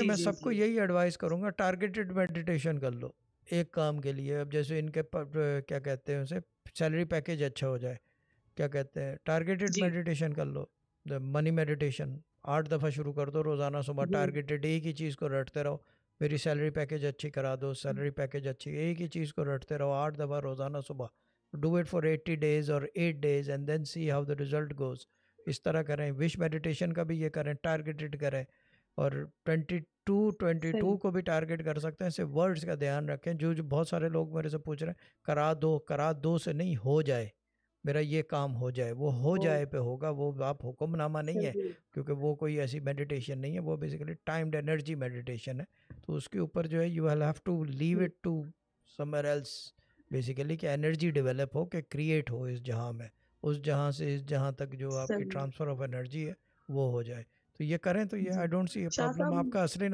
इसलिए मैं सबको यही एडवाइस करूँगा टारगेटेड मेडिटेशन कर लो एक काम के लिए अब जैसे इनके क्या कहते हैं उसे सैलरी पैकेज अच्छा हो जाए क्या कहते हैं टारगेटेड मेडिटेशन कर लो मनी मेडिटेशन आठ दफ़ा शुरू कर दो रोज़ाना सुबह टारगेटेड एक ही चीज़ को रटते रहो मेरी सैलरी पैकेज अच्छी करा दो सैलरी पैकेज अच्छी एक ही चीज़ को रटते रहो आठ दफ़ा रोज़ाना सुबह do it for eighty days और eight days and then see how the result goes इस तरह करें विश मेडिटेशन का भी ये करें टारगेटेड करें और 22 22 को भी टारगेट कर सकते हैं ऐसे वर्ड्स का ध्यान रखें जो जो बहुत सारे लोग मेरे से पूछ रहे हैं करा दो करा दो से नहीं हो जाए मेरा ये काम हो जाए वो हो जाए पे होगा वो आप हुक्मनामा नहीं है क्योंकि वो कोई ऐसी मेडिटेशन नहीं है वो बेसिकली टाइम्ड एनर्जी मेडिटेशन है तो उसके ऊपर जो है you hell have to leave hmm. It to summer else basically कि एनर्जी डेवलप हो कि क्रिएट हो इस जहाँ में उस जहाँ से इस जहाँ तक जो आपकी ट्रांसफ़र ऑफ एनर्जी है वो हो जाए तो ये करें तो ये आई डोंट सी प्रॉब्लम आपका असली